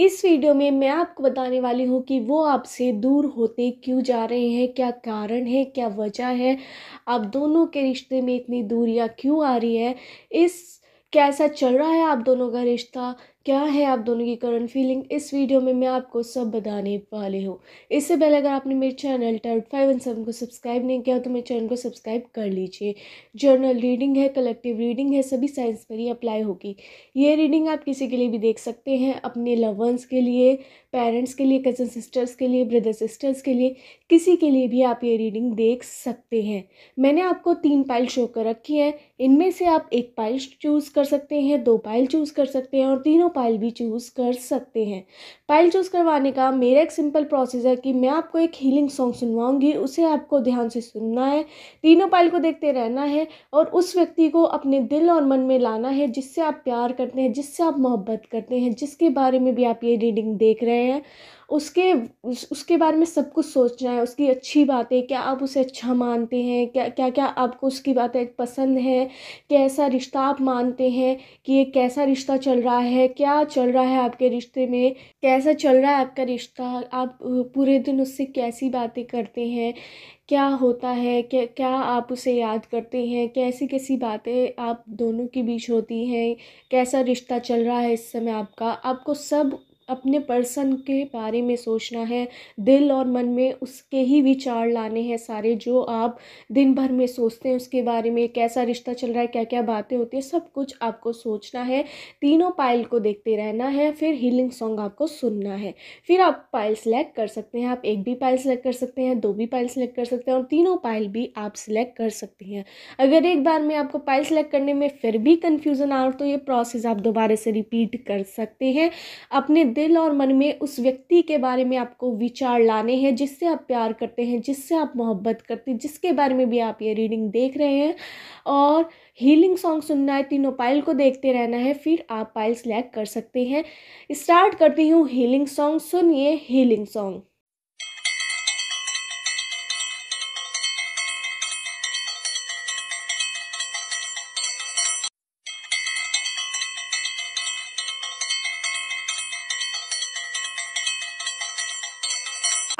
इस वीडियो में मैं आपको बताने वाली हूँ कि वो आपसे दूर होते क्यों जा रहे हैं क्या कारण है क्या वजह है आप दोनों के रिश्ते में इतनी दूरियाँ क्यों आ रही है इस कैसा चल रहा है आप दोनों का रिश्ता क्या है आप दोनों की करंट फीलिंग इस वीडियो में मैं आपको सब बताने वाली हूँ इससे पहले अगर आपने मेरे channel tarot five and seven को सब्सक्राइब नहीं किया तो मेरे चैनल को सब्सक्राइब कर लीजिए जर्नल रीडिंग है कलेक्टिव रीडिंग है सभी साइंस पर ही अप्लाई होगी ये रीडिंग आप किसी के लिए भी देख सकते हैं अपने लवंस के लिए पेरेंट्स के लिए कज़न सिस्टर्स के लिए ब्रदर सिस्टर्स के लिए किसी के लिए भी आप ये रीडिंग देख सकते हैं मैंने आपको तीन पाइल शो कर रखी हैं इनमें से आप एक पाइल चूज़ कर सकते हैं दो पाइल चूज़ कर सकते हैं और तीनों पाइल भी चूज़ कर सकते हैं पाइल चूज़ करवाने का मेरा एक सिंपल प्रोसेस है कि मैं आपको एक हीलिंग सॉन्ग सुनवाऊँगी उसे आपको ध्यान से सुनना है तीनों पाइल को देखते रहना है और उस व्यक्ति को अपने दिल और मन में लाना है जिससे आप प्यार करते हैं जिससे आप मोहब्बत करते हैं जिसके बारे में भी आप ये रीडिंग देख रहे हैं रहे हैं उसके उसके बारे में सब कुछ सोचना है उसकी अच्छी बातें क्या आप उसे अच्छा मानते हैं क्या क्या क्या आपको उसकी बातें पसंद है कैसा रिश्ता आप मानते हैं कि ये कैसा रिश्ता चल रहा है क्या चल रहा है आपके रिश्ते में कैसा चल रहा है आपका रिश्ता आप पूरे दिन उससे कैसी बातें करते हैं क्या होता है क्या क्या आप उसे याद करते हैं कैसी कैसी बातें आप दोनों के बीच होती हैं कैसा रिश्ता चल रहा है इस समय आपका आपको सब अपने पर्सन के बारे में सोचना है दिल और मन में उसके ही विचार लाने हैं सारे जो आप दिन भर में सोचते हैं उसके बारे में कैसा रिश्ता चल रहा है क्या क्या बातें होती हैं सब कुछ आपको सोचना है तीनों पायल को देखते रहना है फिर हीलिंग सॉन्ग आपको सुनना है फिर आप पायल सेलेक्ट कर सकते हैं आप एक भी पायल सेलेक्ट कर सकते हैं दो भी पायल सेलेक्ट कर सकते हैं और तीनों पायल भी आप सिलेक्ट कर सकते हैं अगर एक बार में आपको पायल सेलेक्ट करने में फिर भी कन्फ्यूज़न आ तो ये प्रोसेस आप दोबारा से रिपीट कर सकते हैं अपने दिल और मन में उस व्यक्ति के बारे में आपको विचार लाने हैं जिससे आप प्यार करते हैं जिससे आप मोहब्बत करते हैं जिसके बारे में भी आप ये रीडिंग देख रहे हैं और हीलिंग सॉन्ग सुनना है तीनों पाइल को देखते रहना है फिर आप पाइल सिलेक्ट कर सकते हैं स्टार्ट करती हूँ हीलिंग सॉन्ग सुनिए हीलिंग सॉन्ग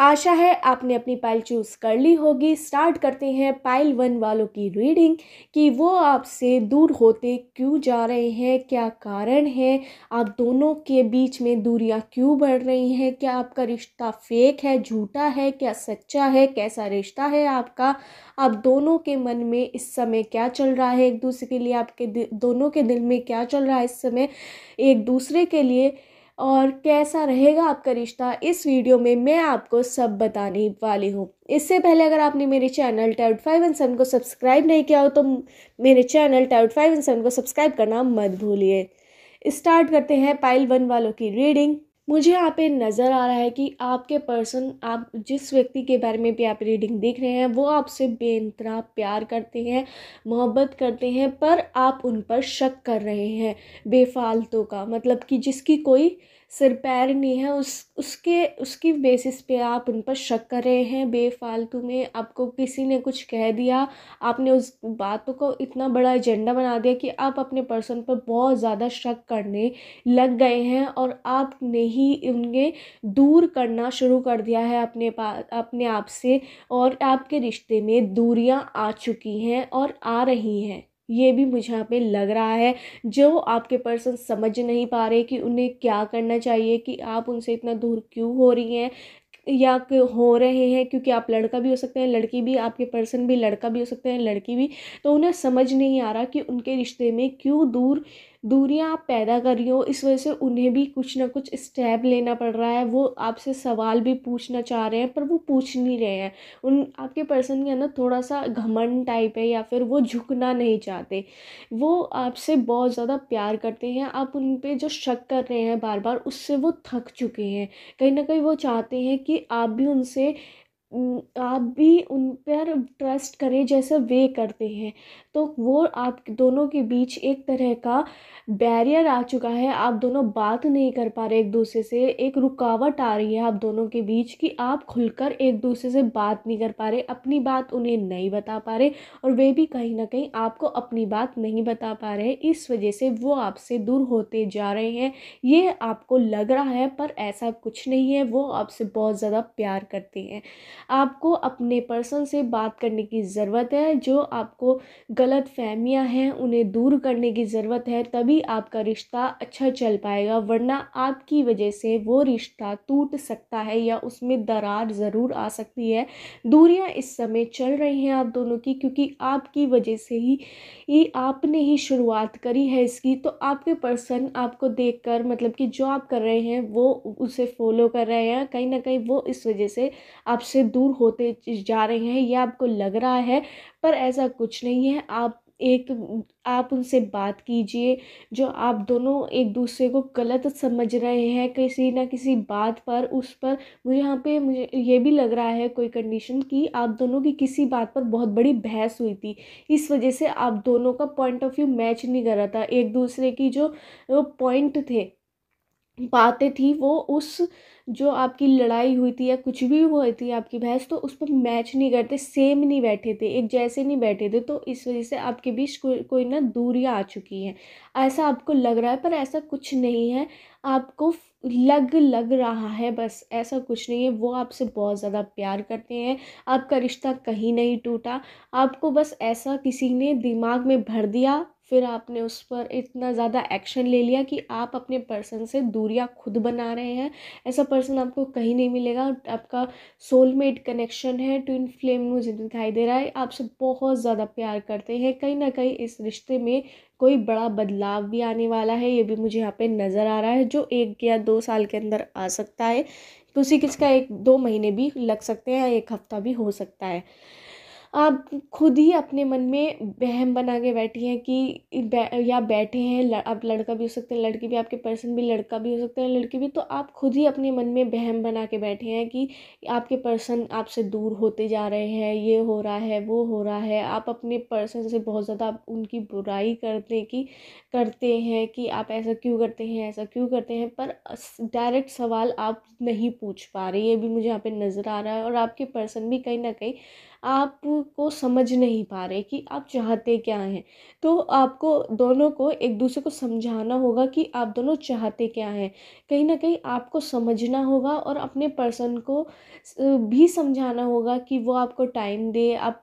आशा है आपने अपनी पाइल चूज़ कर ली होगी स्टार्ट करते हैं पाइल वन वालों की रीडिंग कि वो आपसे दूर होते क्यों जा रहे हैं क्या कारण है आप दोनों के बीच में दूरियां क्यों बढ़ रही हैं क्या आपका रिश्ता फेक है झूठा है क्या सच्चा है कैसा रिश्ता है आपका आप दोनों के मन में इस समय क्या चल रहा है एक दूसरे के लिए आपके दोनों के दिल में क्या चल रहा है इस समय एक दूसरे के लिए और कैसा रहेगा आपका रिश्ता इस वीडियो में मैं आपको सब बताने वाली हूँ इससे पहले अगर आपने मेरे चैनल टाउट फाइव एंड सेवन को सब्सक्राइब नहीं किया हो तो मेरे चैनल टाउट फाइव एंड सेवन को सब्सक्राइब करना मत भूलिए स्टार्ट करते हैं पाइल वन वालों की रीडिंग मुझे यहाँ पे नज़र आ रहा है कि आपके पर्सन आप जिस व्यक्ति के बारे में भी आप रीडिंग देख रहे हैं वो आपसे बेनतरा प्यार करते हैं मोहब्बत करते हैं पर आप उन पर शक कर रहे हैं बेफालतू का मतलब कि जिसकी कोई सिर पैर नहीं है उस उसके उसकी बेसिस पे आप उन पर शक कर रहे हैं बेफालतू में आपको किसी ने कुछ कह दिया आपने उस बातों को इतना बड़ा एजेंडा बना दिया कि आप अपने पर्सन पर बहुत ज़्यादा शक करने लग गए हैं और आपने ही उनके दूर करना शुरू कर दिया है अपने पास अपने आप से और आपके रिश्ते में दूरियाँ आ चुकी हैं और आ रही हैं ये भी मुझे यहाँ पे लग रहा है जो आपके पर्सन समझ नहीं पा रहे कि उन्हें क्या करना चाहिए कि आप उनसे इतना दूर क्यों हो रही हैं या हो रहे हैं क्योंकि आप लड़का भी हो सकते हैं लड़की भी आपके पर्सन भी लड़का भी हो सकते हैं लड़की भी तो उन्हें समझ नहीं आ रहा कि उनके रिश्ते में क्यों दूर दूरियां आप पैदा कर रही हो इस वजह से उन्हें भी कुछ ना कुछ स्टेप लेना पड़ रहा है वो आपसे सवाल भी पूछना चाह रहे हैं पर वो पूछ नहीं रहे हैं उन आपके पर्सन के अंदर थोड़ा सा घमंड टाइप है या फिर वो झुकना नहीं चाहते वो आपसे बहुत ज़्यादा प्यार करते हैं आप उन पर जो शक कर रहे हैं बार बार उससे वो थक चुके हैं कहीं ना कहीं वो चाहते हैं कि आप भी उनसे आप भी उन पर ट्रस्ट करें जैसे वे करते हैं तो वो आप दोनों के बीच एक तरह का बैरियर आ चुका है आप दोनों बात नहीं कर पा रहे एक दूसरे से एक रुकावट आ रही है आप दोनों के बीच कि आप खुलकर एक दूसरे से बात नहीं कर पा रहे अपनी बात उन्हें नहीं बता पा रहे और वे भी कहीं ना कहीं आपको अपनी बात नहीं बता पा रहे इस वजह से वो आपसे दूर होते जा रहे हैं ये आपको लग रहा है पर ऐसा कुछ नहीं है वो आपसे बहुत ज़्यादा प्यार करते हैं आपको अपने पर्सन से बात करने की ज़रूरत है जो आपको गलत फ़हमियाँ हैं उन्हें दूर करने की ज़रूरत है तभी आपका रिश्ता अच्छा चल पाएगा वरना आपकी वजह से वो रिश्ता टूट सकता है या उसमें दरार ज़रूर आ सकती है दूरियां इस समय चल रही हैं आप दोनों की क्योंकि आपकी वजह से ही, ही आपने ही शुरुआत करी है इसकी तो आपके पर्सन आपको देख कर मतलब कि जो आप कर रहे हैं वो उसे फॉलो कर रहे हैं कहीं ना कहीं वो इस वजह से आपसे दूर होते जा रहे हैं या आपको लग रहा है पर ऐसा कुछ नहीं है आप एक आप उनसे बात कीजिए जो आप दोनों एक दूसरे को गलत समझ रहे हैं किसी ना किसी बात पर उस पर मुझे यहाँ पे मुझे ये भी लग रहा है कोई कंडीशन कि आप दोनों की किसी बात पर बहुत बड़ी बहस हुई थी इस वजह से आप दोनों का पॉइंट ऑफ व्यू मैच नहीं कर रहा था एक दूसरे की जो पॉइंट थे बातें थी वो उस जो आपकी लड़ाई हुई थी या कुछ भी हुई थी आपकी बहस तो उस पर मैच नहीं करते सेम नहीं बैठे थे एक जैसे नहीं बैठे थे तो इस वजह से आपके बीच कोई कोई ना दूरियाँ आ चुकी हैं ऐसा आपको लग रहा है पर ऐसा कुछ नहीं है आपको लग लग रहा है बस ऐसा कुछ नहीं है वो आपसे बहुत ज़्यादा प्यार करते हैं आपका रिश्ता कहीं नहीं टूटा आपको बस ऐसा किसी ने दिमाग में भर दिया फिर आपने उस पर इतना ज़्यादा एक्शन ले लिया कि आप अपने पर्सन से दूरियाँ खुद बना रहे हैं ऐसा पर्सन आपको कहीं नहीं मिलेगा आपका सोलमेट कनेक्शन है ट्विन फ्लेम मुझे दिखाई दे रहा है आपसे बहुत ज़्यादा प्यार करते हैं कहीं ना कहीं इस रिश्ते में कोई बड़ा बदलाव भी आने वाला है ये भी मुझे यहाँ पे नज़र आ रहा है जो एक या दो साल के अंदर आ सकता है तो उसी किसका एक दो महीने भी लग सकते हैं एक हफ्ता भी हो सकता है आप खुद ही अपने मन में बहम बना के बैठी हैं कि या बैठे हैं आप लड़का भी हो सकते हैं लड़की भी आपके पर्सन भी लड़का भी हो सकता है लड़की भी तो आप खुद ही अपने मन में बहम बना के बैठे हैं कि आपके पर्सन आपसे दूर होते जा रहे हैं ये हो रहा है वो हो रहा है आप अपने पर्सन से बहुत ज़्यादा उनकी बुराई करते कि करते हैं कि आप ऐसा क्यों करते हैं ऐसा क्यों करते हैं पर डायरेक्ट सवाल आप नहीं पूछ पा रहे ये भी मुझे यहाँ पे नज़र आ रहा है और आपके पर्सन भी कहीं ना कहीं आप को समझ नहीं पा रहे कि आप चाहते क्या हैं तो आपको दोनों को एक दूसरे को समझाना होगा कि आप दोनों चाहते क्या हैं कहीं ना कहीं आपको समझना होगा और अपने पर्सन को भी समझाना होगा कि वो आपको टाइम दे आप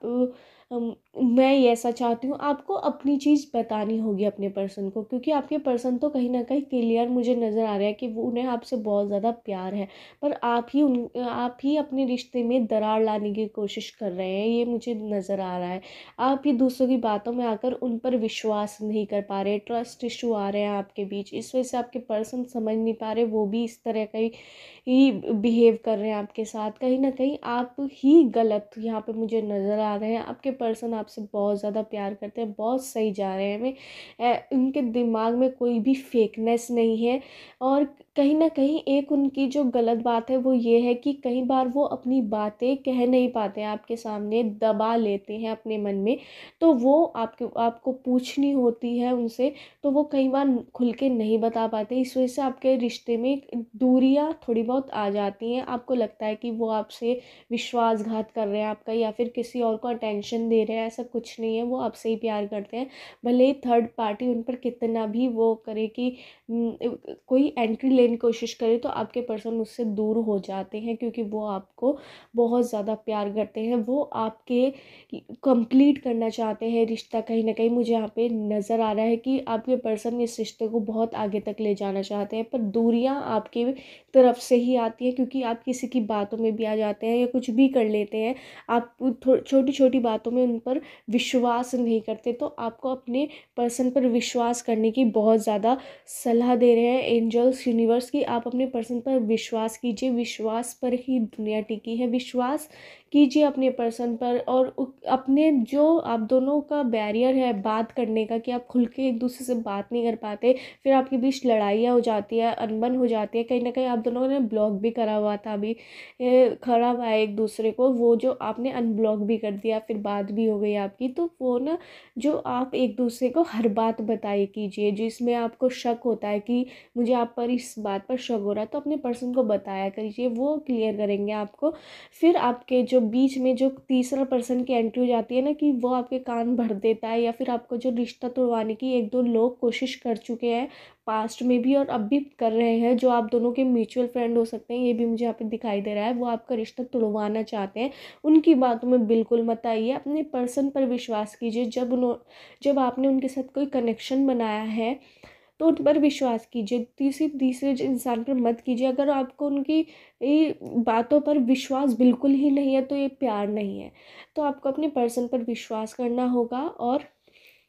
मैं ये ऐसा चाहती हूँ आपको अपनी चीज़ बतानी होगी अपने पर्सन को क्योंकि आपके पर्सन तो कहीं ना कहीं क्लियर मुझे नज़र आ रहा है कि वो उन्हें आपसे बहुत ज़्यादा प्यार है पर आप ही उन आप ही अपने रिश्ते में दरार लाने की कोशिश कर रहे हैं ये मुझे नज़र आ रहा है आप ही दूसरों की बातों में आकर उन पर विश्वास नहीं कर पा रहे ट्रस्ट इशू आ रहे हैं आपके बीच इस वजह से आपके पर्सन समझ नहीं पा रहे वो भी इस तरह का ही बिहेव कर रहे हैं आपके साथ कहीं ना कहीं आप ही गलत यहाँ पर मुझे नज़र आ रहे हैं आपके पर्सन आप आपसे बहुत ज़्यादा प्यार करते हैं बहुत सही जा रहे हैं हमें उनके दिमाग में कोई भी फेकनेस नहीं है और कहीं ना कहीं एक उनकी जो गलत बात है वो ये है कि कई बार वो अपनी बातें कह नहीं पाते आपके सामने दबा लेते हैं अपने मन में तो वो आपके आपको पूछनी होती है उनसे तो वो कई बार खुल के नहीं बता पाते इस वजह से आपके रिश्ते में दूरियां थोड़ी बहुत आ जाती हैं आपको लगता है कि वो आपसे विश्वासघात कर रहे हैं आपका या फिर किसी और को अटेंशन दे रहे हैं ऐसा कुछ नहीं है वो आपसे ही प्यार करते हैं भले ही थर्ड पार्टी उन पर कितना भी वो करे कि कोई एंट्री लेने की कोशिश करे तो आपके पर्सन उससे दूर हो जाते हैं क्योंकि वो आपको बहुत ज़्यादा प्यार करते हैं वो आपके कंप्लीट करना चाहते हैं रिश्ता कहीं ना कहीं मुझे यहाँ पे नज़र आ रहा है कि आपके पर्सन इस रिश्ते को बहुत आगे तक ले जाना चाहते हैं पर दूरियाँ आपके तरफ से ही आती हैं क्योंकि आप किसी की बातों में भी आ जाते हैं या कुछ भी कर लेते हैं आप छोटी छोटी बातों में उन पर विश्वास नहीं करते तो आपको अपने पर्सन पर विश्वास करने की बहुत ज़्यादा सलाह दे रहे हैं एंजल्स यूनिवर्स की आप अपने पर्सन पर विश्वास कीजिए विश्वास पर ही दुनिया टिकी है विश्वास कीजिए अपने पर्सन पर और अपने जो आप दोनों का बैरियर है बात करने का कि आप खुल के एक दूसरे से बात नहीं कर पाते फिर आपके बीच लड़ाइयाँ हो जाती है अनबन हो जाती है कहीं ना कहीं आप दोनों ने ब्लॉक भी करा हुआ था अभी खड़ा हुआ है एक दूसरे को वो जो आपने अनब्लॉक भी कर दिया फिर बात भी हो गई है आपकी तो वो ना जो आप एक दूसरे को हर बात बताई कीजिए जिसमें आपको शक होता है कि मुझे आप पर इस बात पर शक हो रहा है तो अपने पर्सन को बताया करिए वो क्लियर करेंगे आपको फिर आपके जो बीच में जो तीसरा पर्सन की एंट्री हो जाती है ना कि वो आपके कान भर देता है या फिर आपको जो रिश्ता तोड़वाने की एक दो लोग कोशिश कर चुके हैं पास्ट में भी और अब भी कर रहे हैं जो आप दोनों के म्यूचुअल फ्रेंड हो सकते हैं ये भी मुझे यहाँ पे दिखाई दे रहा है वो आपका रिश्ता तुड़वाना चाहते हैं उनकी बातों में बिल्कुल मत आइए अपने पर्सन पर विश्वास कीजिए जब उन्हों जब आपने उनके साथ कोई कनेक्शन बनाया है तो उन पर विश्वास कीजिए तीसरे तीसरे इंसान पर मत कीजिए अगर आपको उनकी बातों पर विश्वास बिल्कुल ही नहीं है तो ये प्यार नहीं है तो आपको अपने पर्सन पर विश्वास करना होगा और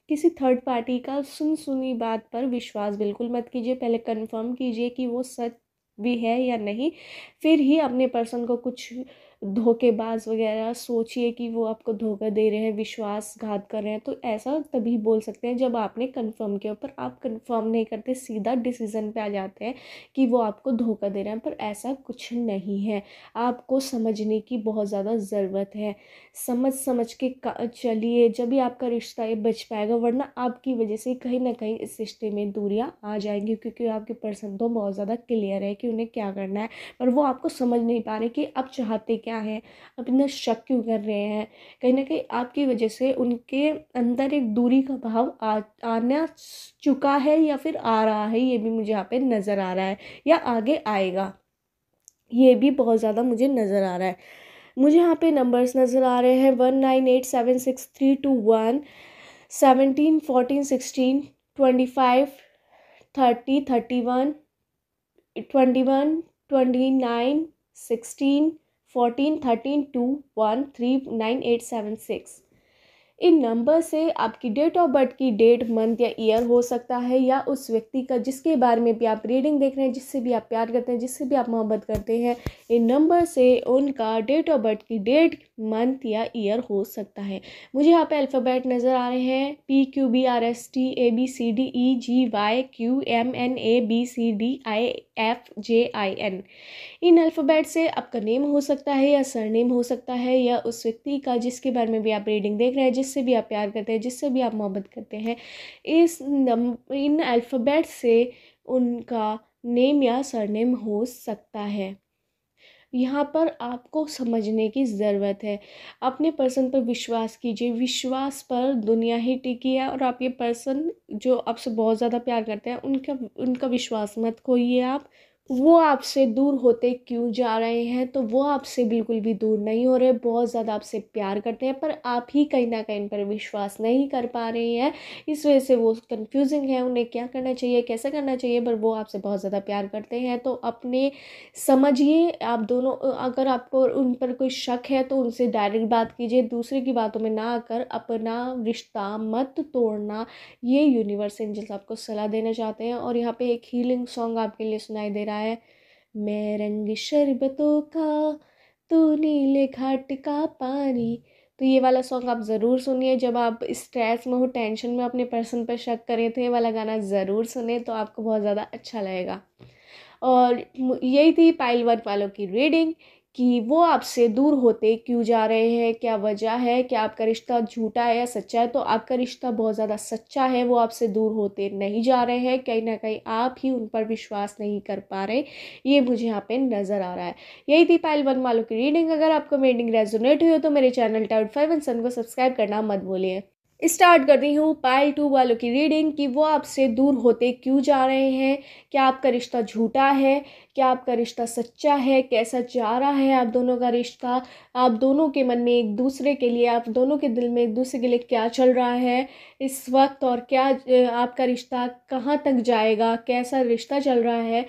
किसी थर्ड पार्टी का सुन सुनी बात पर विश्वास बिल्कुल मत कीजिए पहले कंफर्म कीजिए कि वो सच भी है या नहीं फिर ही अपने पर्सन को कुछ धोखेबाज वगैरह सोचिए कि वो आपको धोखा दे रहे हैं विश्वासघात कर रहे हैं तो ऐसा तभी बोल सकते हैं जब आपने कंफर्म किया पर आप कंफर्म नहीं करते सीधा डिसीज़न पे आ जाते हैं कि वो आपको धोखा दे रहे हैं पर ऐसा कुछ नहीं है आपको समझने की बहुत ज़्यादा ज़रूरत है समझ समझ के चलिए जब भी आपका रिश्ता ये बच पाएगा वरना आपकी वजह से कहीं ना कहीं इस रिश्ते में दूरियाँ आ जाएंगी क्योंकि आपके पर्सन तो बहुत ज़्यादा क्लियर है कि उन्हें क्या करना है पर वो आपको समझ नहीं पा रहे कि आप चाहते क्या क्या है आप इतना शक क्यों कर रहे हैं कहीं ना कहीं आपकी वजह से उनके अंदर एक दूरी का भाव आ आना चुका है या फिर आ रहा है ये भी मुझे यहाँ पे नज़र आ रहा है या आगे आएगा ये भी बहुत ज़्यादा मुझे नज़र आ रहा है मुझे यहाँ पे नंबर्स नज़र आ रहे हैं one nine eight seven six three two one seventeen fourteen sixteen twenty five thirty thirty one twenty one twenty nine sixteen fourteen thirteen two one three nine eight seven six इन number से आपकी date of birth की date month या year हो सकता है या उस व्यक्ति का जिसके बारे में भी आप रीडिंग देख रहे हैं जिससे भी आप प्यार करते हैं जिससे भी आप मोहब्बत करते हैं इन नंबर से उनका डेट ऑफ बर्थ की डेट मंथ या ईयर हो सकता है मुझे यहाँ पे अल्फ़ाबेट नज़र आ रहे हैं P Q B R S T A B C D E G Y Q M N A B C D I F J I N इन अल्फ़ाबेट से आपका नेम हो सकता है या सरनेम हो सकता है या उस व्यक्ति का जिसके बारे में भी आप रीडिंग देख रहे हैं जिससे भी आप प्यार करते हैं जिससे भी आप मोहब्बत करते हैं इस इन अल्फ़ाबेट से उनका नेम या सरनेम हो सकता है यहाँ पर आपको समझने की ज़रूरत है अपने पर्सन पर विश्वास कीजिए विश्वास पर दुनिया ही टिकी है और आप ये पर्सन जो आपसे बहुत ज़्यादा प्यार करते हैं उनका उनका विश्वास मत खोइए आप वो आपसे दूर होते क्यों जा रहे हैं तो वो आपसे बिल्कुल भी दूर नहीं हो रहे बहुत ज़्यादा आपसे प्यार करते हैं पर आप ही कहीं ना कहीं पर विश्वास नहीं कर पा रहे हैं इस वजह से वो कंफ्यूजिंग है उन्हें क्या करना चाहिए कैसे करना चाहिए पर वो आपसे बहुत ज़्यादा प्यार करते हैं तो अपने समझिए आप दोनों अगर आपको उन पर कोई शक है तो उनसे डायरेक्ट बात कीजिए दूसरे की बातों में ना आकर अपना रिश्ता मत तोड़ना ये यूनिवर्स एंजल्स आपको सलाह देना चाहते हैं और यहाँ पर एक हीलिंग सॉन्ग आपके लिए सुनाई दे रहा है पिलाया मैं रंग शरबतों का तो नीले घाट का पानी तो ये वाला सॉन्ग आप ज़रूर सुनिए जब आप स्ट्रेस में हो टेंशन में अपने पर्सन पर शक करें तो ये वाला गाना ज़रूर सुने तो आपको बहुत ज़्यादा अच्छा लगेगा और यही थी पाइल वर्क वालों की रीडिंग कि वो आपसे दूर होते क्यों जा रहे हैं क्या वजह है क्या आपका रिश्ता झूठा है या सच्चा है तो आपका रिश्ता बहुत ज़्यादा सच्चा है वो आपसे दूर होते नहीं जा रहे हैं कहीं ना कहीं आप ही उन पर विश्वास नहीं कर पा रहे ये मुझे यहाँ पे नज़र आ रहा है यही थी पायल वन मालों की रीडिंग अगर आपको मेडिंग रेजोनेट हुई हो तो मेरे चैनल टाउट फाइव सन को सब्सक्राइब करना मत भूलिए स्टार्ट कर रही हूँ पायल टू वालों की रीडिंग कि वो आपसे दूर होते क्यों जा रहे हैं क्या आपका रिश्ता झूठा है क्या आपका रिश्ता सच्चा है कैसा जा रहा है आप दोनों का रिश्ता आप दोनों के मन में एक दूसरे के लिए आप दोनों के दिल में एक दूसरे के लिए क्या चल रहा है इस वक्त और क्या आपका रिश्ता कहाँ तक जाएगा कैसा रिश्ता चल रहा है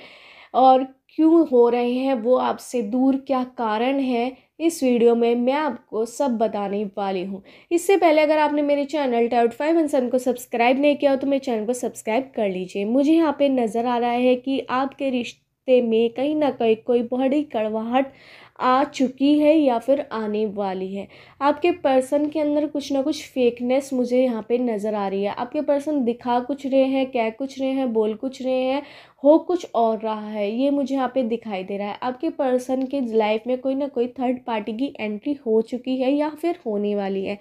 और क्यों हो रहे हैं वो आपसे दूर क्या कारण है इस वीडियो में मैं आपको सब बताने वाली हूँ इससे पहले अगर आपने मेरे चैनल टाउट फाइव सन को सब्सक्राइब नहीं किया हो तो मेरे चैनल को सब्सक्राइब कर लीजिए मुझे यहाँ पे नज़र आ रहा है कि आपके रिश्ते में कहीं ना कहीं कोई बड़ी कड़वाहट आ चुकी है या फिर आने वाली है आपके पर्सन के अंदर कुछ ना कुछ फेकनेस मुझे यहाँ पे नज़र आ रही है आपके पर्सन दिखा कुछ रहे हैं कह कुछ रहे हैं बोल कुछ रहे हैं हो कुछ और रहा है ये मुझे यहाँ पे दिखाई दे रहा है आपके पर्सन के लाइफ में कोई ना कोई थर्ड पार्टी की एंट्री हो चुकी है या फिर होने वाली है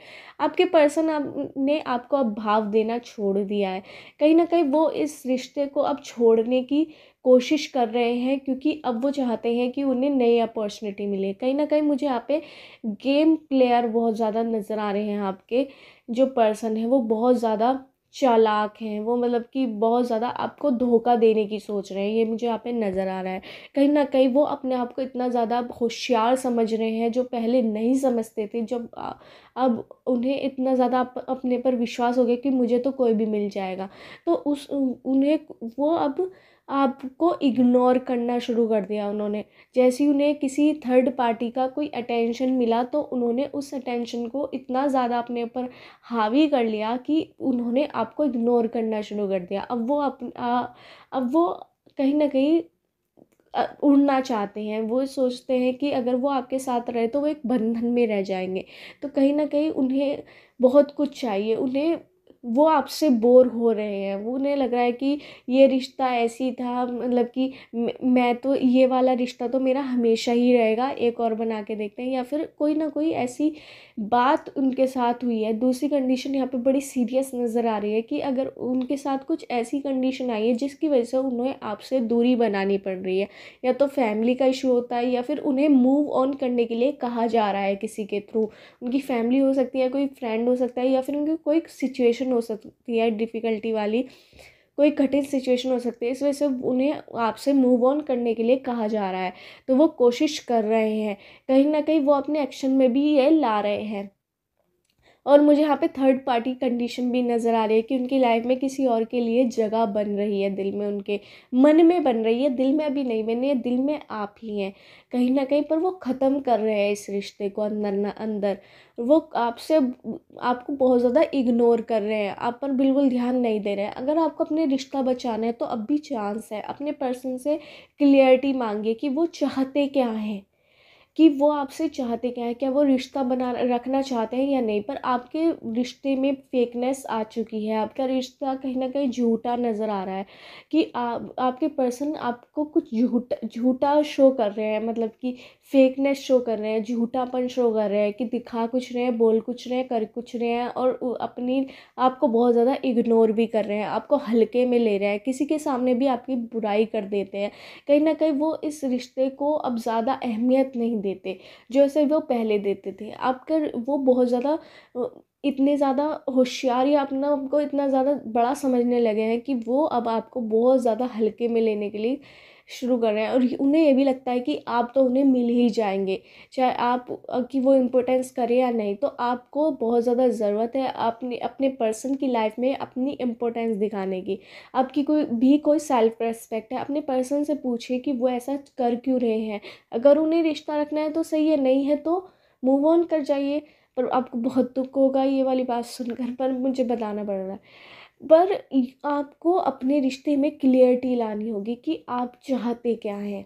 आपके पर्सन आप ने आपको अब भाव देना छोड़ दिया है कहीं ना कहीं वो इस रिश्ते को अब छोड़ने की कोशिश कर रहे हैं क्योंकि अब वो चाहते हैं कि उन्हें नई अपॉर्चुनिटी मिले कहीं ना कहीं मुझे यहाँ पे गेम प्लेयर बहुत ज़्यादा नज़र आ रहे हैं आपके जो पर्सन है वो बहुत ज़्यादा चालाक हैं वो मतलब कि बहुत ज़्यादा आपको धोखा देने की सोच रहे हैं ये मुझे यहाँ पे नज़र आ रहा है कहीं ना कहीं वो अपने आप को इतना ज़्यादा होशियार समझ रहे हैं जो पहले नहीं समझते थे जब अब उन्हें इतना ज़्यादा अपने पर विश्वास हो गया कि मुझे तो कोई भी मिल जाएगा तो उस उन्हें वो अब आपको इग्नोर करना शुरू कर दिया उन्होंने जैसे ही उन्हें किसी थर्ड पार्टी का कोई अटेंशन मिला तो उन्होंने उस अटेंशन को इतना ज़्यादा अपने ऊपर हावी कर लिया कि उन्होंने आपको इग्नोर करना शुरू कर दिया अब वो अप अब वो कहीं ना कहीं उड़ना चाहते हैं वो सोचते हैं कि अगर वो आपके साथ रहे तो वो एक बंधन में रह जाएंगे तो कहीं ना कहीं उन्हें बहुत कुछ चाहिए उन्हें वो आपसे बोर हो रहे हैं वो उन्हें लग रहा है कि ये रिश्ता ऐसी था मतलब कि मैं तो ये वाला रिश्ता तो मेरा हमेशा ही रहेगा एक और बना के देखते हैं या फिर कोई ना कोई ऐसी बात उनके साथ हुई है दूसरी कंडीशन यहाँ पे बड़ी सीरियस नज़र आ रही है कि अगर उनके साथ कुछ ऐसी कंडीशन आई है जिसकी वजह से उन्हें आपसे दूरी बनानी पड़ रही है या तो फैमिली का इशू होता है या फिर उन्हें मूव ऑन करने के लिए कहा जा रहा है किसी के थ्रू उनकी फैमिली हो सकती है कोई फ्रेंड हो सकता है या फिर उनकी कोई सिचुएशन हो सकती है डिफ़िकल्टी वाली कोई कठिन सिचुएशन हो सकती है इस वजह से उन्हें आपसे मूव ऑन करने के लिए कहा जा रहा है तो वो कोशिश कर रहे हैं कहीं ना कहीं वो अपने एक्शन में भी ये ला रहे हैं और मुझे यहाँ पे थर्ड पार्टी कंडीशन भी नज़र आ रही है कि उनकी लाइफ में किसी और के लिए जगह बन रही है दिल में उनके मन में बन रही है दिल में अभी नहीं बनी है दिल में आप ही हैं कहीं ना कहीं पर वो ख़त्म कर रहे हैं इस रिश्ते को अंदर ना अंदर वो आपसे आपको बहुत ज़्यादा इग्नोर कर रहे हैं आप पर बिल्कुल ध्यान नहीं दे रहे हैं अगर आपको अपने रिश्ता बचाना है तो अब भी चांस है अपने पर्सन से क्लियरिटी मांगिए कि वो चाहते क्या हैं कि वो आपसे चाहते क्या है क्या वो रिश्ता बना रखना चाहते हैं या नहीं पर आपके रिश्ते में फेकनेस आ चुकी है आपका रिश्ता कहीं ना कहीं झूठा नज़र आ रहा है कि आप आपके पर्सन आपको कुछ झूठा झूठा शो कर रहे हैं मतलब कि फेकनेस शो कर रहे हैं झूठापन शो कर रहे हैं कि दिखा कुछ रहे हैं बोल कुछ रहे हैं कर कुछ रहे हैं और अपनी आपको बहुत ज़्यादा इग्नोर भी कर रहे हैं आपको हल्के में ले रहे हैं किसी के सामने भी आपकी बुराई कर देते हैं कहीं ना कहीं वो इस रिश्ते को अब ज़्यादा अहमियत नहीं देते जैसे वो पहले देते थे अब कर वो बहुत ज़्यादा इतने ज़्यादा होशियार या अपना आपको इतना ज़्यादा बड़ा समझने लगे हैं कि वो अब आपको बहुत ज़्यादा हल्के में लेने के लिए शुरू कर रहे हैं और उन्हें ये भी लगता है कि आप तो उन्हें मिल ही जाएंगे चाहे आप कि वो इम्पोर्टेंस करें या नहीं तो आपको बहुत ज़्यादा ज़रूरत है अपने अपने पर्सन की लाइफ में अपनी इम्पोर्टेंस दिखाने की आपकी कोई भी कोई सेल्फ रेस्पेक्ट है अपने पर्सन से पूछिए कि वो ऐसा कर क्यों रहे हैं अगर उन्हें रिश्ता रखना है तो सही है नहीं है तो मूव ऑन कर जाइए पर आपको बहुत दुख होगा ये वाली बात सुनकर पर मुझे बताना पड़ रहा है पर आपको अपने रिश्ते में क्लियरिटी लानी होगी कि आप चाहते क्या हैं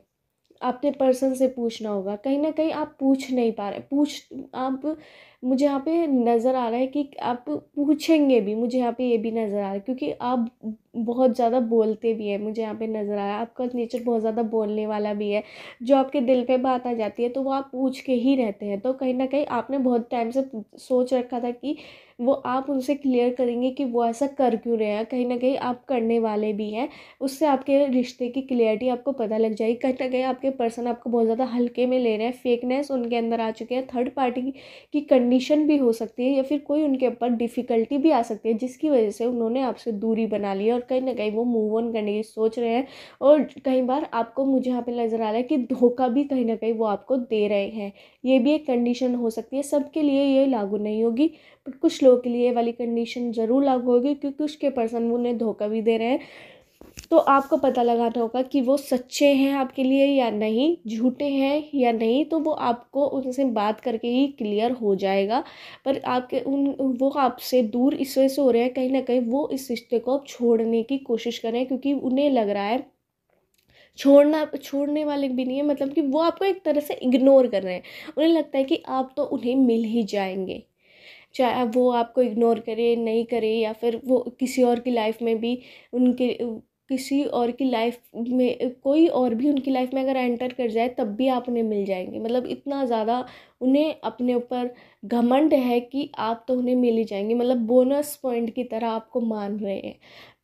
आपने पर्सन से पूछना होगा कहीं ना कहीं आप पूछ नहीं पा रहे पूछ आप मुझे यहाँ पे नज़र आ रहा है कि आप पूछेंगे भी मुझे यहाँ पे ये भी नज़र आ रहा है क्योंकि आप बहुत ज़्यादा बोलते भी है मुझे यहाँ पे नज़र आया आपका नेचर बहुत ज़्यादा बोलने वाला भी है जो आपके दिल पे बात आ जाती है तो वो आप पूछ के ही रहते हैं तो कहीं ना कहीं आपने बहुत टाइम से सोच रखा था कि वो आप उनसे क्लियर करेंगे कि वो ऐसा कर क्यों रहे हैं कहीं ना कहीं आप करने वाले भी हैं उससे आपके रिश्ते की क्लियरिटी आपको पता लग जाएगी कहीं ना कहीं आपके पर्सन आपको बहुत ज़्यादा हल्के में ले रहे हैं फेकनेस उनके अंदर आ चुके हैं थर्ड पार्टी की कंडीशन भी हो सकती है या फिर कोई उनके ऊपर डिफ़िकल्टी भी आ सकती है जिसकी वजह से उन्होंने आपसे दूरी बना ली है और कहीं ना कहीं वो मूव ऑन करने की सोच रहे हैं और कई बार आपको मुझे यहाँ पे नज़र आ रहा है कि धोखा भी कहीं ना कहीं वो आपको दे रहे हैं ये भी एक कंडीशन हो सकती है सबके लिए ये लागू नहीं होगी पर कुछ लोगों के लिए वाली कंडीशन ज़रूर लागू होगी क्योंकि उसके पर्सन उन्हें धोखा भी दे रहे हैं तो आपको पता लगाना होगा कि वो सच्चे हैं आपके लिए या नहीं झूठे हैं या नहीं तो वो आपको उनसे बात करके ही क्लियर हो जाएगा पर आपके उन वो आपसे दूर इस वजह से हो रहे हैं कहीं ना कहीं वो इस रिश्ते को आप छोड़ने की कोशिश करें क्योंकि उन्हें लग रहा है छोड़ना छोड़ने वाले भी नहीं है मतलब कि वो आपको एक तरह से इग्नोर कर रहे हैं उन्हें लगता है कि आप तो उन्हें मिल ही जाएंगे चाहे वो आपको इग्नोर करे नहीं करे या फिर वो किसी और की लाइफ में भी उनके किसी और की लाइफ में कोई और भी उनकी लाइफ में अगर एंटर कर जाए तब भी आप उन्हें मिल जाएंगे मतलब इतना ज़्यादा उन्हें अपने ऊपर घमंड है कि आप तो उन्हें मिल ही जाएंगे मतलब बोनस पॉइंट की तरह आपको मान रहे हैं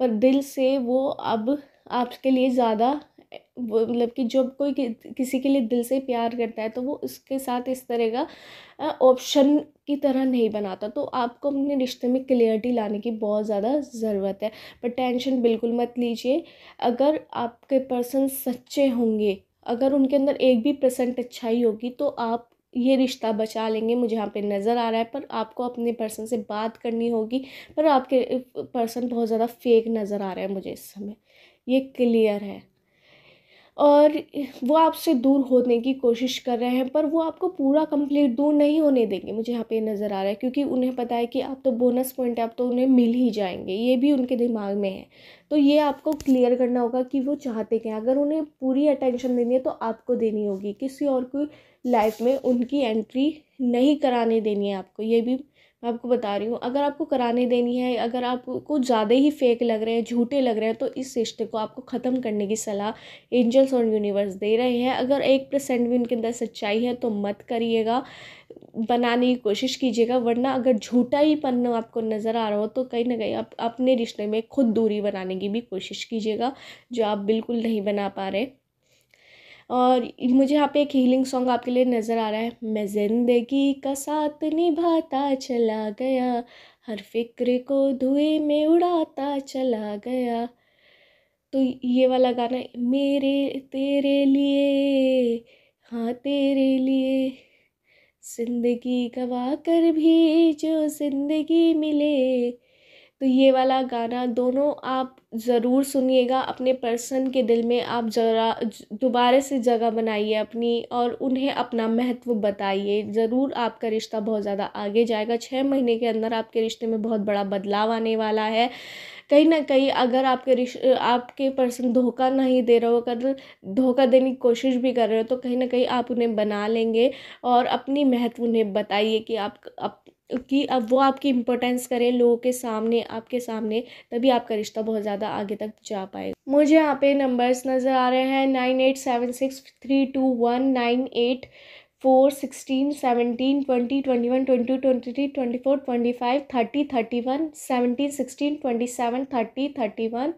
पर दिल से वो अब आपके लिए ज़्यादा मतलब कि जब कोई कि, किसी के लिए दिल से प्यार करता है तो वो उसके साथ इस तरह का ऑप्शन की तरह नहीं बनाता तो आपको अपने रिश्ते में क्लियरिटी लाने की बहुत ज़्यादा ज़रूरत है पर टेंशन बिल्कुल मत लीजिए अगर आपके पर्सन सच्चे होंगे अगर उनके अंदर एक भी परसेंट अच्छाई होगी तो आप ये रिश्ता बचा लेंगे मुझे यहाँ पे नज़र आ रहा है पर आपको अपने पर्सन से बात करनी होगी पर आपके पर्सन बहुत ज़्यादा फेक नज़र आ रहा है मुझे इस समय ये क्लियर है और वो आपसे दूर होने की कोशिश कर रहे हैं पर वो आपको पूरा कंप्लीट दूर नहीं होने देंगे मुझे यहाँ पे नज़र आ रहा है क्योंकि उन्हें पता है कि आप तो बोनस पॉइंट आप तो उन्हें मिल ही जाएंगे ये भी उनके दिमाग में है तो ये आपको क्लियर करना होगा कि वो चाहते क्या अगर उन्हें पूरी अटेंशन देनी है तो आपको देनी होगी किसी और को लाइफ में उनकी एंट्री नहीं कराने देनी है आपको ये भी मैं आपको बता रही हूँ अगर आपको कराने देनी है अगर आपको ज़्यादा ही फेक लग रहे हैं झूठे लग रहे हैं तो इस रिश्ते को आपको ख़त्म करने की सलाह एंजल्स और यूनिवर्स दे रहे हैं अगर एक परसेंट भी उनके अंदर सच्चाई है तो मत करिएगा बनाने की कोशिश कीजिएगा वरना अगर झूठा ही पन्न आपको नज़र आ रहा हो तो कहीं ना कहीं आप अपने रिश्ते में खुद दूरी बनाने की भी कोशिश कीजिएगा जो आप बिल्कुल नहीं बना पा रहे और मुझे यहाँ पे एक हीलिंग सॉन्ग आपके लिए नज़र आ रहा है मैं ज़िंदगी का साथ निभाता चला गया हर फिक्र को धुएं में उड़ाता चला गया तो ये वाला गाना मेरे तेरे लिए हाँ तेरे लिए जिंदगी गवा कर भी जो जिंदगी मिले तो ये वाला गाना दोनों आप ज़रूर सुनिएगा अपने पर्सन के दिल में आप ज़रा दोबारा से जगह बनाइए अपनी और उन्हें अपना महत्व बताइए ज़रूर आपका रिश्ता बहुत ज़्यादा आगे जाएगा छः महीने के अंदर आपके रिश्ते में बहुत बड़ा बदलाव आने वाला है कहीं ना कहीं अगर आपके रिश आपके पर्सन धोखा नहीं दे रहे हो अगर धोखा देने की कोशिश भी कर रहे हो तो कहीं ना कहीं आप उन्हें बना लेंगे और अपनी महत्व उन्हें बताइए कि आप अप, कि अब वो आपकी इम्पोर्टेंस करें लोगों के सामने आपके सामने तभी आपका रिश्ता बहुत ज़्यादा आगे तक जा पाएगा मुझे यहाँ पे नंबर्स नज़र आ रहे हैं nine eight seven six three two one nine eight four sixteen seventeen twenty twenty one twenty two twenty three twenty four twenty five thirty thirty one seventeen sixteen twenty seven thirty thirty one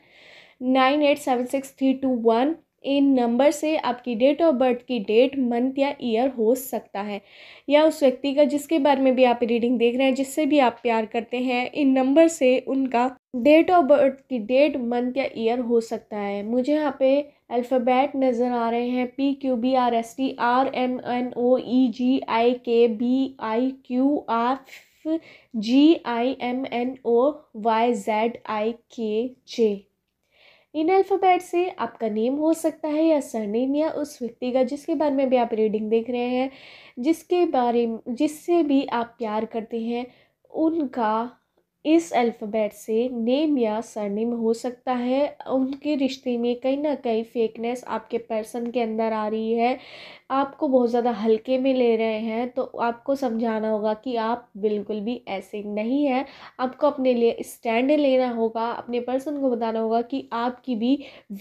nine eight seven six three two one इन number से आपकी date of birth की date month या year हो सकता है या उस व्यक्ति का जिसके बारे में भी आप रीडिंग देख रहे हैं जिससे भी आप प्यार करते हैं इन नंबर से उनका डेट ऑफ बर्थ की डेट मंथ या ईयर हो सकता है मुझे यहाँ पे अल्फ़ाबेट नज़र आ रहे हैं P Q B R S T R M N O E G I K B I Q F G I M N O Y Z I K J in alphabet से आपका name हो सकता है या surname या उस व्यक्ति का जिसके बारे में भी आप रीडिंग देख रहे हैं जिसके बारे जिससे भी आप प्यार करते हैं उनका इस अल्फ़ाबेट से नेम या सरनेम हो सकता है उनके रिश्ते में कहीं ना कहीं फेकनेस आपके पर्सन के अंदर आ रही है आपको बहुत ज़्यादा हल्के में ले रहे हैं तो आपको समझाना होगा कि आप बिल्कुल भी ऐसे नहीं हैं आपको अपने लिए स्टैंड लेना होगा अपने पर्सन को बताना होगा कि आपकी भी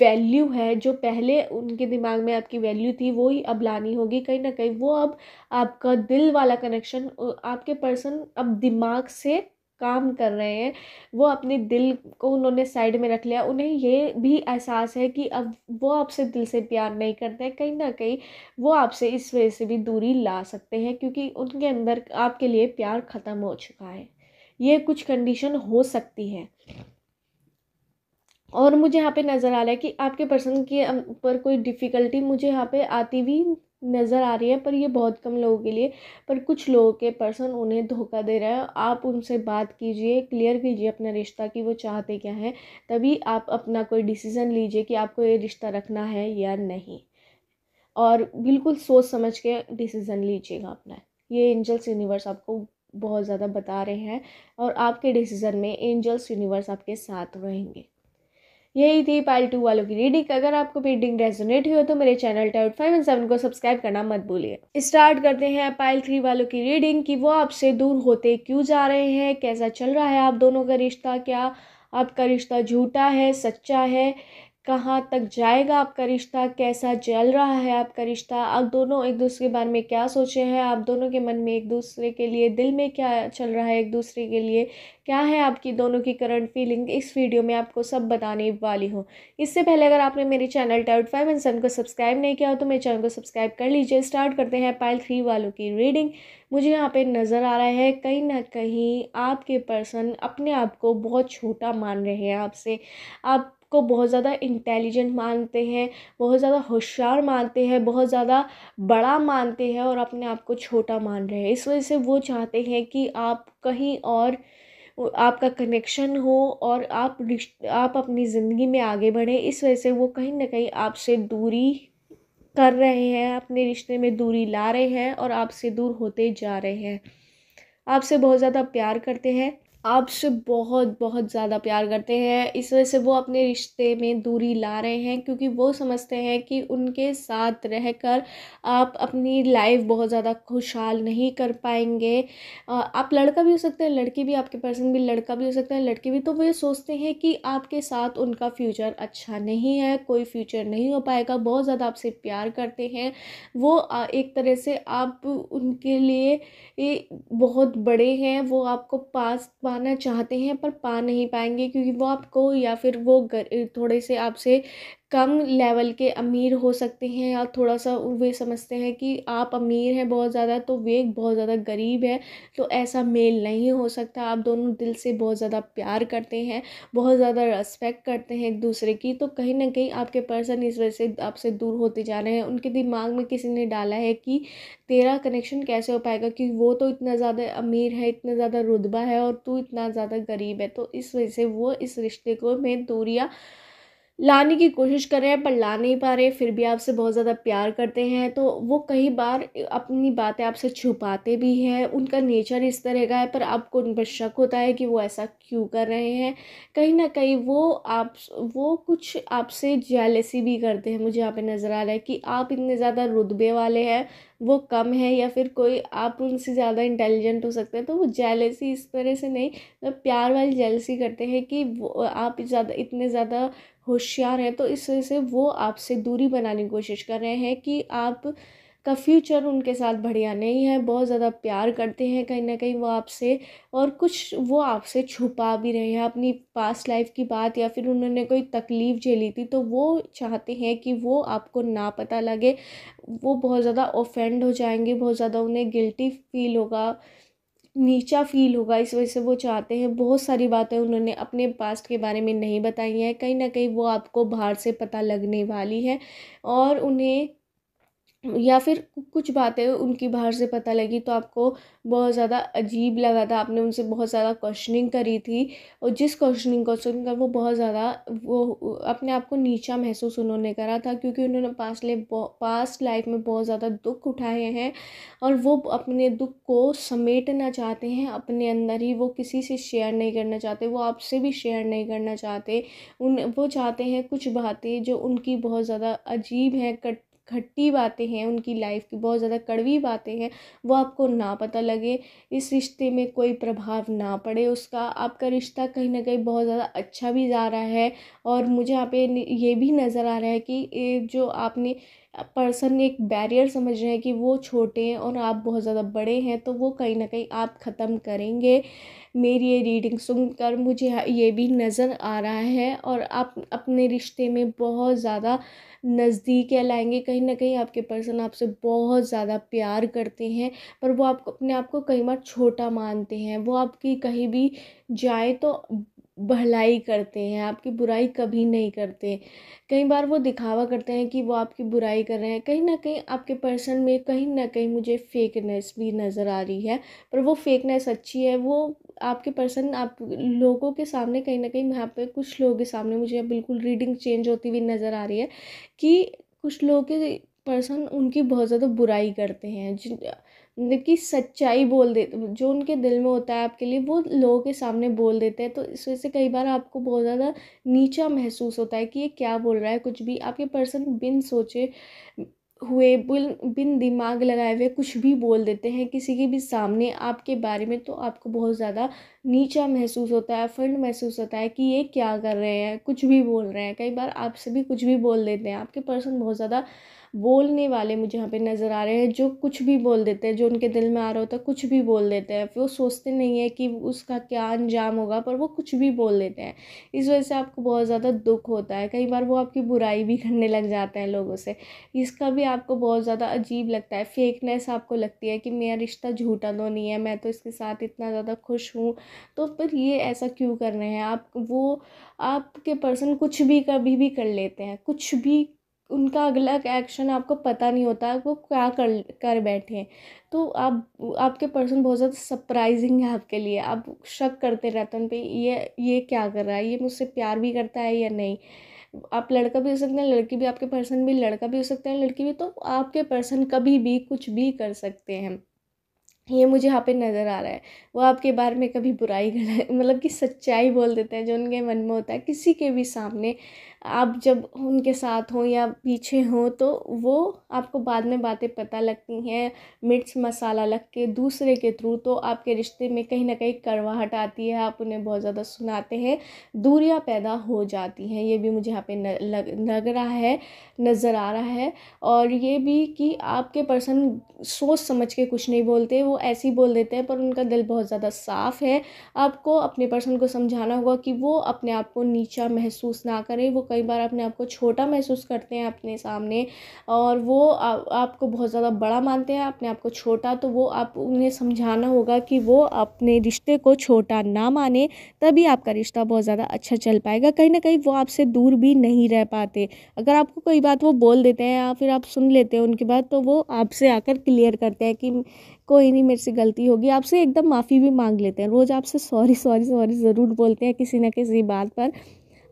वैल्यू है जो पहले उनके दिमाग में आपकी वैल्यू थी वो ही अब लानी होगी कहीं ना कहीं वो अब आपका दिल वाला कनेक्शन आपके पर्सन अब दिमाग से काम कर रहे हैं वो अपने दिल को उन्होंने साइड में रख लिया उन्हें ये भी एहसास है कि अब वो आपसे दिल से प्यार नहीं करते हैं कहीं ना कहीं वो आपसे इस वजह से भी दूरी ला सकते हैं क्योंकि उनके अंदर आपके लिए प्यार ख़त्म हो चुका है ये कुछ कंडीशन हो सकती है और मुझे यहाँ पे नज़र आ रहा है कि आपके पर्सन के पर कोई डिफ़िकल्टी मुझे यहाँ पे आती हुई नज़र आ रही है पर ये बहुत कम लोगों के लिए पर कुछ लोगों के पर्सन उन्हें धोखा दे रहा है आप उनसे बात कीजिए क्लियर कीजिए अपना रिश्ता कि वो चाहते क्या हैं तभी आप अपना कोई डिसीज़न लीजिए कि आपको ये रिश्ता रखना है या नहीं और बिल्कुल सोच समझ के डिसीज़न लीजिएगा अपना ये एंजल्स यूनिवर्स आपको बहुत ज़्यादा बता रहे हैं और आपके डिसीज़न में एंजल्स यूनिवर्स आपके साथ रहेंगे यही थी पाइल टू वालों की रीडिंग अगर आपको रीडिंग रेजोनेट हुई हो तो मेरे चैनल टाउट फाइव एंड सेवन को सब्सक्राइब करना मत भूलिए स्टार्ट करते हैं पाइल थ्री वालों की रीडिंग कि वो आपसे दूर होते क्यों जा रहे हैं कैसा चल रहा है आप दोनों का रिश्ता क्या आपका रिश्ता झूठा है सच्चा है कहाँ तक जाएगा आपका रिश्ता कैसा चल रहा है आपका रिश्ता आप दोनों एक दूसरे के बारे में क्या सोचे हैं आप दोनों के मन में एक दूसरे के लिए दिल में क्या चल रहा है एक दूसरे के लिए क्या है आपकी दोनों की करंट फीलिंग इस वीडियो में आपको सब बताने वाली हूँ इससे पहले अगर आपने मेरे चैनल टाउट फाइव एंड सन को सब्सक्राइब नहीं किया हो तो मेरे चैनल को सब्सक्राइब कर लीजिए स्टार्ट करते हैं पाइल थ्री वालों की रीडिंग मुझे यहाँ पे नज़र आ रहा है कहीं ना कहीं आपके पर्सन अपने आप को बहुत छोटा मान रहे हैं आपसे आप को बहुत ज़्यादा इंटेलिजेंट मानते हैं बहुत ज़्यादा होशियार मानते हैं बहुत ज़्यादा बड़ा मानते हैं और अपने आप को छोटा मान रहे हैं इस वजह से वो चाहते हैं कि आप कहीं और आपका कनेक्शन हो और आप आप अपनी ज़िंदगी में आगे बढ़ें इस वजह से वो कहीं ना कहीं आपसे दूरी कर रहे हैं अपने रिश्ते में दूरी ला रहे हैं और आपसे दूर होते जा रहे हैं आपसे बहुत ज़्यादा प्यार करते हैं आपसे बहुत बहुत ज़्यादा प्यार करते हैं इस वजह से वो अपने रिश्ते में दूरी ला रहे हैं क्योंकि वो समझते हैं कि उनके साथ रहकर आप अपनी लाइफ बहुत ज़्यादा खुशहाल नहीं कर पाएंगे आप लड़का भी हो सकते हैं लड़की भी आपके पर्सन भी लड़का भी हो सकता है लड़की भी तो ये सोचते हैं कि आपके साथ उनका फ्यूचर अच्छा नहीं है कोई फ्यूचर नहीं हो पाएगा बहुत ज़्यादा आपसे प्यार करते हैं वो एक तरह से आप उनके लिए बहुत बड़े हैं वो आपको पास पाना चाहते हैं पर पा नहीं पाएंगे क्योंकि वो आपको या फिर वो थोड़े से आपसे कम लेवल के अमीर हो सकते हैं या थोड़ा सा वे समझते हैं कि आप अमीर हैं बहुत ज़्यादा तो वे बहुत ज़्यादा गरीब है तो ऐसा मेल नहीं हो सकता आप दोनों दिल से बहुत ज़्यादा प्यार करते हैं बहुत ज़्यादा रेस्पेक्ट करते हैं एक दूसरे की तो कहीं ना कहीं आपके पर्सन इस वजह से आपसे दूर होते जा रहे हैं उनके दिमाग में किसी ने डाला है कि तेरा कनेक्शन कैसे हो पाएगा क्योंकि वो तो इतना ज़्यादा अमीर है इतना ज़्यादा रुतबा है और तू इतना ज़्यादा गरीब है तो इस वजह से वो इस रिश्ते को मैं दूरियाँ लाने की कोशिश कर रहे हैं पर ला नहीं पा रहे फिर भी आपसे बहुत ज़्यादा प्यार करते हैं तो वो कई बार अपनी बातें आपसे छुपाते भी हैं उनका नेचर इस तरह का है पर आपको उन पर शक होता है कि वो ऐसा क्यों कर रहे हैं कहीं ना कहीं वो आप वो कुछ आपसे जेलसी भी करते हैं मुझे यहाँ पे नज़र आ रहा है कि आप इतने ज़्यादा रुतबे वाले हैं वो कम है या फिर कोई आप उनसे ज़्यादा इंटेलिजेंट हो सकते हैं तो वो जेलसी इस तरह से नहीं तो प्यार वाली जेलसी करते हैं कि वो आप ज़्यादा इतने ज़्यादा होशियार हैं तो इस वजह से वो आपसे दूरी बनाने की कोशिश कर रहे हैं कि आप का फ्यूचर उनके साथ बढ़िया नहीं है बहुत ज़्यादा प्यार करते हैं कहीं ना कहीं वो आपसे और कुछ वो आपसे छुपा भी रहे हैं अपनी पास्ट लाइफ की बात या फिर उन्होंने कोई तकलीफ़ झेली थी तो वो चाहते हैं कि वो आपको ना पता लगे वो बहुत ज़्यादा ऑफेंड हो जाएंगे बहुत ज़्यादा उन्हें गिल्टी फील होगा नीचा फील होगा इस वजह से वो चाहते हैं बहुत सारी बातें उन्होंने अपने पास्ट के बारे में नहीं बताई हैं कहीं ना कहीं वो आपको बाहर से पता लगने वाली है और उन्हें या फिर कुछ बातें उनकी बाहर से पता लगी तो आपको बहुत ज़्यादा अजीब लगा था आपने उनसे बहुत ज़्यादा क्वेश्चनिंग करी थी और जिस क्वेश्चनिंग को सुनकर वो बहुत ज़्यादा वो अपने आप को नीचा महसूस उन्होंने करा था क्योंकि उन्होंने पास ले पास्ट लाइफ में बहुत ज़्यादा दुख उठाए हैं और वो अपने दुख को समेटना चाहते हैं अपने अंदर ही वो किसी से शेयर नहीं करना चाहते वो आपसे भी शेयर नहीं करना चाहते उन वो चाहते हैं कुछ बातें जो उनकी बहुत ज़्यादा अजीब हैं कट खट्टी बातें हैं उनकी लाइफ की बहुत ज़्यादा कड़वी बातें हैं वो आपको ना पता लगे इस रिश्ते में कोई प्रभाव ना पड़े उसका आपका रिश्ता कहीं ना कहीं बहुत ज़्यादा अच्छा भी जा रहा है और मुझे यहाँ पे ये भी नज़र आ रहा है कि जो आपने पर्सन एक बैरियर समझ रहे हैं कि वो छोटे हैं और आप बहुत ज़्यादा बड़े हैं तो वो कहीं ना कहीं आप ख़त्म करेंगे मेरी ये रीडिंग सुनकर मुझे ये भी नज़र आ रहा है और आप अपने रिश्ते में बहुत ज़्यादा नज़दीक लाएंगे कहीं ना कहीं आपके पर्सन आपसे बहुत ज़्यादा प्यार करते हैं पर वो आपको अपने आप को कई बार छोटा मानते हैं वो आपकी कहीं भी जाए तो भलाई करते हैं आपकी बुराई कभी नहीं करते कई बार वो दिखावा करते हैं कि वो आपकी बुराई कर रहे हैं कहीं ना कहीं आपके पर्सन में कहीं ना कहीं मुझे फेकनेस भी नज़र आ रही है पर वो फेकनेस अच्छी है वो आपके पर्सन आप लोगों के सामने कहीं ना कहीं यहाँ पे कुछ लोगों के सामने मुझे बिल्कुल रीडिंग चेंज होती हुई नज़र आ रही है कि कुछ लोगों के पर्सन उनकी बहुत ज़्यादा बुराई करते हैं जिन मतलब कि सच्चाई बोल दे जो उनके दिल में होता है आपके लिए वो लोगों के सामने बोल देते हैं तो इस वजह से कई बार आपको बहुत ज़्यादा नीचा महसूस होता है कि ये क्या बोल रहा है कुछ भी आपके पर्सन बिन सोचे हुए बिन बिन दिमाग लगाए हुए कुछ भी बोल देते हैं किसी के भी सामने आपके बारे में तो आपको बहुत ज़्यादा नीचा महसूस होता है फंड महसूस होता है कि ये क्या कर रहे हैं कुछ भी बोल रहे हैं कई बार आपसे भी कुछ भी बोल देते हैं आपके पर्सन बहुत ज़्यादा बोलने वाले मुझे यहाँ पे नज़र आ रहे हैं जो कुछ भी बोल देते हैं जो उनके दिल में आ रहा होता है कुछ भी बोल देते हैं वो सोचते नहीं है कि उसका क्या अंजाम होगा पर वो कुछ भी बोल देते हैं इस वजह से आपको बहुत ज़्यादा दुख होता है कई बार वो आपकी बुराई भी करने लग जाते हैं लोगों से इसका भी आपको बहुत ज़्यादा अजीब लगता है फेकनेस आपको लगती है कि मेरा रिश्ता झूठा तो नहीं है मैं तो इसके साथ इतना ज़्यादा खुश हूँ तो पर ये ऐसा क्यों कर रहे हैं आप वो आपके पर्सन कुछ भी कभी भी कर लेते हैं कुछ भी उनका अगला एक्शन आपको पता नहीं होता वो क्या कर कर बैठे तो आप आपके पर्सन बहुत ज़्यादा सरप्राइजिंग है आपके लिए आप शक करते रहते हैं उन पर ये ये क्या कर रहा है ये मुझसे प्यार भी करता है या नहीं आप लड़का भी हो सकते हैं लड़की भी आपके पर्सन भी लड़का भी हो सकते हैं लड़की भी तो आपके पर्सन कभी भी कुछ भी कर सकते हैं ये मुझे यहाँ पे नज़र आ रहा है वो आपके बारे में कभी बुराई मतलब कि सच्चाई बोल देते हैं जो उनके मन में होता है किसी के भी सामने आप जब उनके साथ हों या पीछे हों तो वो आपको बाद में बातें पता लगती हैं मिर्च मसाला लग के दूसरे के थ्रू तो आपके रिश्ते में कहीं ना कहीं करवाहट आती है आप उन्हें बहुत ज़्यादा सुनाते हैं दूरियाँ पैदा हो जाती हैं ये भी मुझे यहाँ पे न, लग लग रहा है नज़र आ रहा है और ये भी कि आपके पर्सन सोच समझ के कुछ नहीं बोलते वो ऐसे ही बोल देते हैं पर उनका दिल बहुत ज़्यादा साफ़ है आपको अपने पर्सन को समझाना होगा कि वो अपने आप को नीचा महसूस ना करें वो कई बार अपने आप को छोटा महसूस करते हैं अपने सामने और वो आ, आपको बहुत ज़्यादा बड़ा मानते हैं अपने आप को छोटा तो वो आप उन्हें समझाना होगा कि वो अपने रिश्ते को छोटा ना माने तभी आपका रिश्ता बहुत ज़्यादा अच्छा चल पाएगा कहीं ना कहीं वो आपसे दूर भी नहीं रह पाते अगर आपको कोई बात वो बोल देते हैं या फिर आप सुन लेते हैं उनकी बात तो वो आपसे आकर क्लियर करते हैं कि कोई नहीं मेरे से गलती होगी आपसे एकदम माफ़ी भी मांग लेते हैं रोज़ आपसे सॉरी सॉरी सॉरी ज़रूर बोलते हैं किसी न किसी बात पर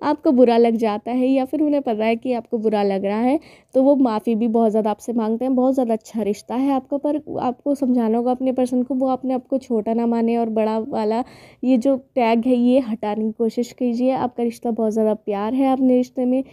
आपको बुरा लग जाता है या फिर उन्हें पता है कि आपको बुरा लग रहा है तो वो माफ़ी भी बहुत ज़्यादा आपसे मांगते हैं बहुत ज़्यादा अच्छा रिश्ता है आपका पर आपको समझाना होगा अपने पर्सन को वो अपने आपको छोटा ना माने और बड़ा वाला ये जो टैग है ये हटाने की कोशिश कीजिए आपका रिश्ता बहुत ज़्यादा प्यार है अपने रिश्ते में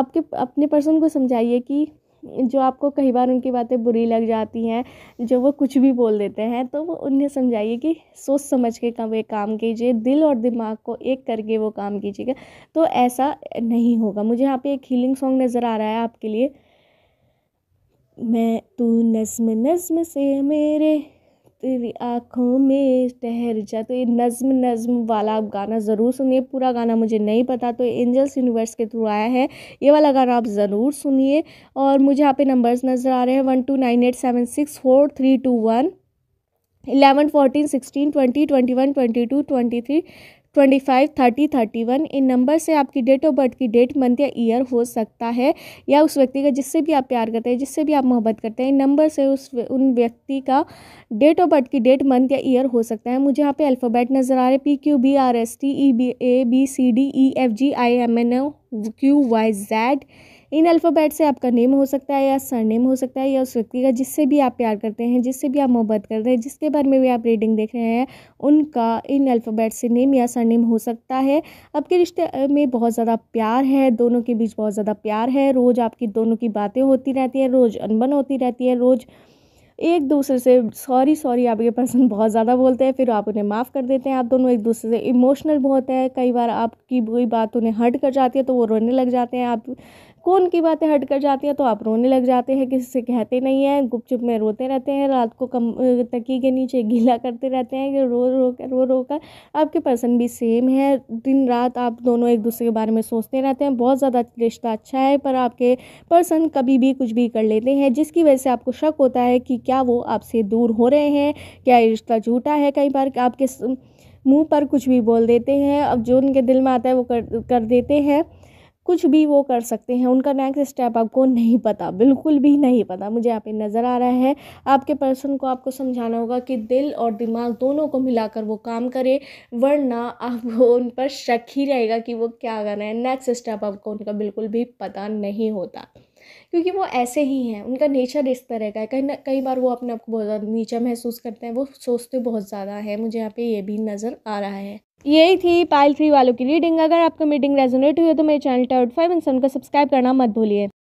आपके अपने पर्सन को समझाइए कि जो आपको कई बार उनकी बातें बुरी लग जाती हैं जो वो कुछ भी बोल देते हैं तो वो उन्हें समझाइए कि सोच समझ के कब ये काम कीजिए दिल और दिमाग को एक करके वो काम कीजिएगा तो ऐसा नहीं होगा मुझे यहाँ पे एक हीलिंग सॉन्ग नज़र आ रहा है आपके लिए मैं तू नज़म नज़म से मेरे तेरी आँखों में ठहर जा तो ये नज़म नज़म वाला आप गाना ज़रूर सुनिए पूरा गाना मुझे नहीं पता तो एंजल्स यूनिवर्स के थ्रू आया है ये वाला गाना आप ज़रूर सुनिए और मुझे यहाँ पे नंबर्स नज़र आ रहे हैं one two nine eight seven six four three two one eleven fourteen sixteen twenty twenty one twenty two twenty three twenty five thirty thirty one इन नंबर से आपकी डेट ऑफ बर्थ की डेट मंथ या year हो सकता है या उस व्यक्ति का जिससे भी आप प्यार करते हैं जिससे भी आप मोहब्बत करते हैं इन नंबर से उस उन व्यक्ति का डेट ऑफ बर्थ की डेट मंथ या ईयर हो सकता है मुझे यहाँ पे अल्फ़ाबेट नज़र आ रहे P Q B R S T E B A B C D E F G I M N O Q Y Z इन अल्फ़ाबेट से आपका नेम हो सकता है या सरनेम हो सकता है या उस व्यक्ति का जिससे भी आप प्यार करते हैं जिससे भी आप मोहब्बत करते हैं जिसके बारे में भी आप रीडिंग देख रहे हैं उनका इन अल्फ़ाबेट से नेम या सरनेम हो सकता है आपके रिश्ते में बहुत ज़्यादा प्यार है दोनों के बीच बहुत ज़्यादा प्यार है रोज़ आपकी दोनों की बातें होती रहती हैं रोज़ अनबन होती रहती है रोज़ एक दूसरे से सॉरी सॉरी आपके पर्सन बहुत ज़्यादा बोलते हैं फिर आप उन्हें माफ़ कर देते हैं आप दोनों एक दूसरे से इमोशनल बहुत है कई बार आपकी कोई बात उन्हें हर्ट कर जाती है तो वो रोने लग जाते हैं आप कौन की बातें हट कर जाती हैं तो आप रोने लग जाते हैं किसी से कहते नहीं हैं गुपचुप में रोते रहते हैं रात को कम तकी के नीचे गीला करते रहते हैं कि रो रो कर रो रो कर आपके पर्सन भी सेम है दिन रात आप दोनों एक दूसरे के बारे में सोचते रहते हैं बहुत ज़्यादा रिश्ता अच्छा है पर आपके पर्सन कभी भी कुछ भी कर लेते हैं जिसकी वजह से आपको शक होता है कि क्या वो आपसे दूर हो रहे हैं क्या रिश्ता झूठा है कई बार आपके मुंह पर कुछ भी बोल देते हैं अब जो उनके दिल में आता है वो कर कर देते हैं कुछ भी वो कर सकते हैं उनका नेक्स्ट स्टेप आपको नहीं पता बिल्कुल भी नहीं पता मुझे यहाँ पे नज़र आ रहा है आपके पर्सन को आपको समझाना होगा कि दिल और दिमाग दोनों को मिलाकर वो काम करे वरना आप उन पर शक ही रहेगा कि वो क्या करना है नेक्स्ट स्टेप आपको उनका बिल्कुल भी पता नहीं होता क्योंकि वो ऐसे ही हैं उनका नेचर इस तरह का है कहीं ना कई बार वो अपने आप को बहुत ज़्यादा नीचा महसूस करते हैं वो सोचते बहुत ज़्यादा है मुझे यहाँ पे ये भी नज़र आ रहा है यही थी पायल थ्री वालों की रीडिंग अगर आपको मीटिंग रेजोनेट हुई है तो मेरे चैनल टाउट फाइव इंसान को सब्सक्राइब करना मत भूलिए